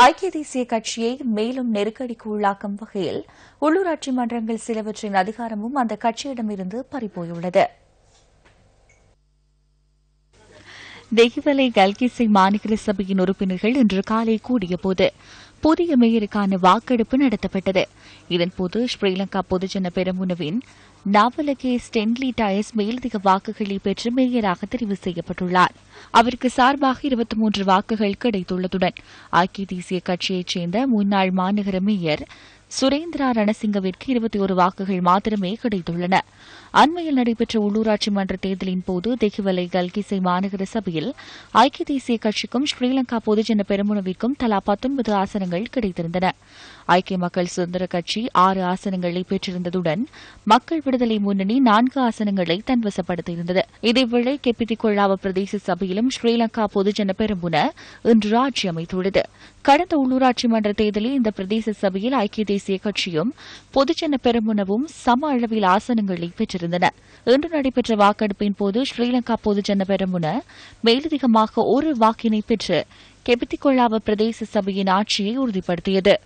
ஐக்கிய தேசிய கட்சியை மேலும் நெருக்கடிக்கு உள்ளாக்கும் வகையில் உள்ளூராட்சி மன்றங்கள் சிலவற்றின் அதிகாரமும் அந்த கட்சியிடமிருந்து பறிப்போயுள்ளது தெஹிவலை கல்கிசை மாநகர சபையின் உறுப்பினர்கள் இன்று காலை கூடியபோது புதிய மேயருக்கான வாக்கெடுப்பு நடத்தப்பட்டது இதன்போது ஸ்ரீலங்கா பொதுஜன பெரமுனவின் நாவலகே ஸ்டென்லி டயஸ் மேலதிக வாக்குகளை பெற்று மேயராக தெரிவு செய்யப்பட்டுள்ளார் அவருக்கு சார்பாக இருபத்தி மூன்று வாக்குகள் கிடைத்துள்ளதுடன் ஐக்கிய தேசிய கட்சியைச் சேர்ந்த முன்னாள் மாநகர மேயர் சுரேந்திரா ரணசிங்கவிற்கு இருபத்தி ஒரு வாக்குகள் மாத்திரமே கிடைத்துள்ளன அண்மையில் நடைபெற்ற உள்ளூராட்சி மன்ற தேர்தலின் போது தெஹிவலை கல்கிசை மாநகர சபையில் ஐக்கிய தேசிய கட்சிக்கும் ஸ்ரீலங்கா பொதுஜன பெருமுனவிற்கும் தலா பத்தொன்பது ஆசனங்கள் கிடைத்திருந்தன ஐக்கிய மக்கள் சுதந்திர கட்சி ஆறு ஆசனங்களை பெற்றிருந்ததுடன் மக்கள் விடுதலை முன்னணி நான்கு ஆசனங்களை தன்வசப்படுத்தியிருந்தது இதேவேளை கெப்பிதி கொள்ளாவ பிரதேச சபையிலும் ஸ்ரீலங்கா பொதுஜன பெரும்புன இன்று ஆட்சி அமைத்துள்ளது கடந்த உள்ளூராட்சி மன்ற தேர்தலில் இந்த பிரதேச சபையில் ஐக்கிய தேசிய கட்சியும் பொதுஜன பெருமுனவும் சம அளவில் ஆசனங்களை பெற்றிருந்தன இன்று நடைபெற்ற வாக்கெடுப்பின் போது ஸ்ரீலங்கா பொதுஜன பெருமுன மேலதிகமாக ஒரு வாக்கினை பெற்று கெபித்திகொள்ளாவ பிரதேச சபையின் ஆட்சியை உறுதிப்படுத்தியது